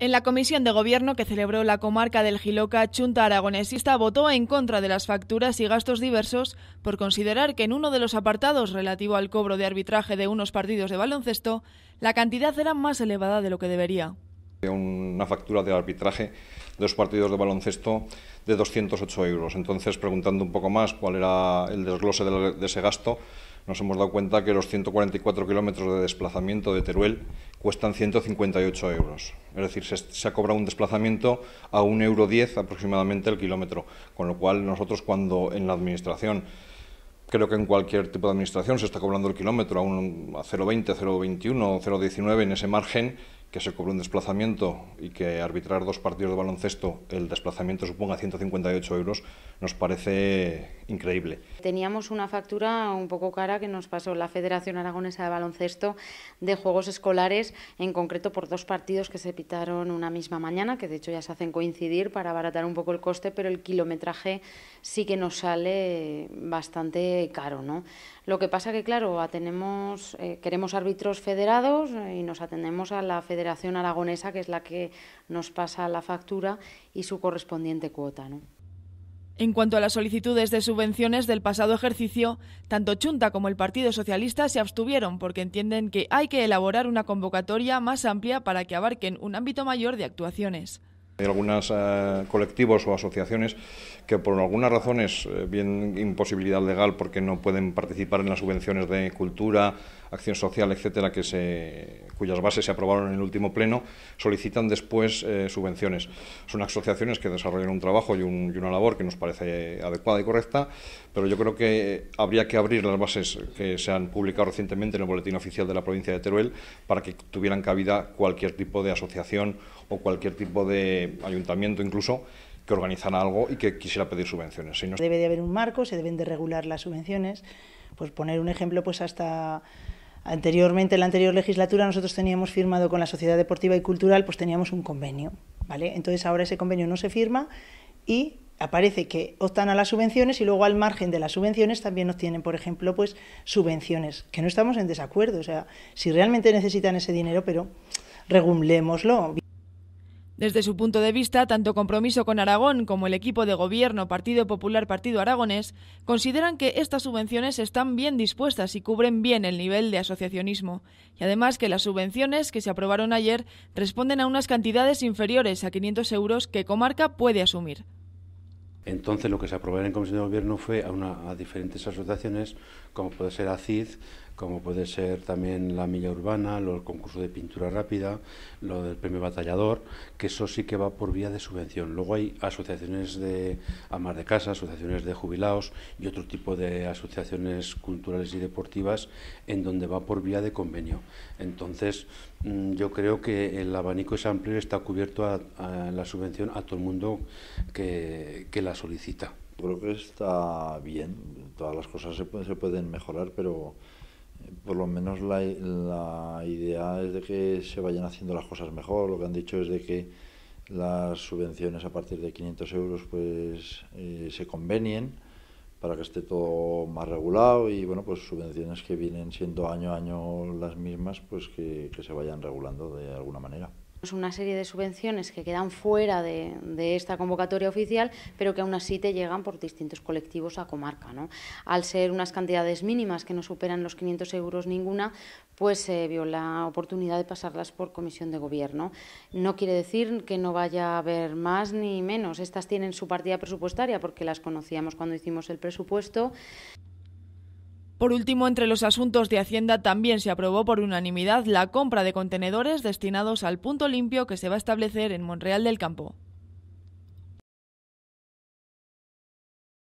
En la comisión de gobierno que celebró la comarca del Giloca, Chunta Aragonesista votó en contra de las facturas y gastos diversos por considerar que en uno de los apartados relativo al cobro de arbitraje de unos partidos de baloncesto, la cantidad era más elevada de lo que debería. Una factura de arbitraje de los partidos de baloncesto de 208 euros. Entonces, preguntando un poco más cuál era el desglose de ese gasto, nos hemos dado cuenta que los 144 kilómetros de desplazamiento de Teruel cuestan 158 euros. Es decir, se, ha cobrado un desplazamiento a 1,10 euro aproximadamente el kilómetro, con lo cual nosotros cuando en la Administración creo que en cualquier tipo de administración se está cobrando el kilómetro a, un, a 0,20, 0,21, 0,19 en ese margen, que se cobre un desplazamiento y que arbitrar dos partidos de baloncesto, el desplazamiento suponga 158 euros, nos parece increíble. Teníamos una factura un poco cara que nos pasó la Federación Aragonesa de Baloncesto de Juegos Escolares, en concreto por dos partidos que se pitaron una misma mañana, que de hecho ya se hacen coincidir para abaratar un poco el coste, pero el kilometraje sí que nos sale bastante caro. ¿no? Lo que pasa que, claro, atenemos eh, queremos árbitros federados eh, y nos atendemos a la Federación Federación Aragonesa, que es la que nos pasa la factura, y su correspondiente cuota. En cuanto a las solicitudes de subvenciones del pasado ejercicio, tanto Chunta como el Partido Socialista se abstuvieron porque entienden que hay que elaborar una convocatoria más amplia para que abarquen un ámbito mayor de actuaciones. Hay algunos eh, colectivos o asociaciones que por algunas razones, eh, bien imposibilidad legal porque no pueden participar en las subvenciones de cultura, acción social, etcétera, que se, cuyas bases se aprobaron en el último pleno, solicitan después eh, subvenciones. Son asociaciones que desarrollan un trabajo y, una labor que nos parece adecuada y correcta, pero yo creo que habría que abrir las bases que se han publicado recientemente en el Boletín Oficial de la Provincia de Teruel para que tuvieran cabida cualquier tipo de asociación o cualquier tipo de ayuntamiento incluso, que organizan algo y que quisiera pedir subvenciones. Debe de haber un marco, se deben de regular las subvenciones. Pues poner un ejemplo, pues hasta anteriormente, en la anterior legislatura, nosotros teníamos firmado con la Sociedad Deportiva y Cultural, pues teníamos un convenio, ¿vale? Entonces ahora ese convenio no se firma y aparece que optan a las subvenciones y luego al margen de las subvenciones también tienen, por ejemplo, pues subvenciones, que no estamos en desacuerdo, o sea, si realmente necesitan ese dinero, pero regulémoslo. Desde su punto de vista, tanto Compromiso con Aragón como el equipo de gobierno Partido Popular Partido Aragonés consideran que estas subvenciones están bien dispuestas y cubren bien el nivel de asociacionismo, y además que las subvenciones que se aprobaron ayer responden a unas cantidades inferiores a 500 euros que Comarca puede asumir. Entonces lo que se aprobó en Comisión de Gobierno fue a, a diferentes asociaciones, como puede ser ACID, como puede ser también la milla urbana, los concurso de pintura rápida, lo del premio batallador, que eso sí que va por vía de subvención. Luego hay asociaciones de amas de casa, asociaciones de jubilados y otro tipo de asociaciones culturales y deportivas en donde va por vía de convenio. Entonces, mm, yo creo que el abanico es amplio está cubierto a, la subvención a todo el mundo que, la solicita. Creo que está bien, todas las cosas se pueden mejorar, pero por lo menos la, idea es de que se vayan haciendo las cosas mejor. Lo que han dicho es de que las subvenciones a partir de 500 euros pues eh, se convenien para que esté todo más regulado y bueno pues subvenciones que vienen siendo año a año las mismas pues que se vayan regulando de alguna manera. Es una serie de subvenciones que quedan fuera de, esta convocatoria oficial, pero que aún así te llegan por distintos colectivos a comarca. ¿no? Al ser unas cantidades mínimas que no superan los 500 euros ninguna, pues se vio la oportunidad de pasarlas por comisión de gobierno. No quiere decir que no vaya a haber más ni menos. Estas tienen su partida presupuestaria porque las conocíamos cuando hicimos el presupuesto. Por último, entre los asuntos de Hacienda también se aprobó por unanimidad la compra de contenedores destinados al punto limpio que se va a establecer en Monreal del Campo.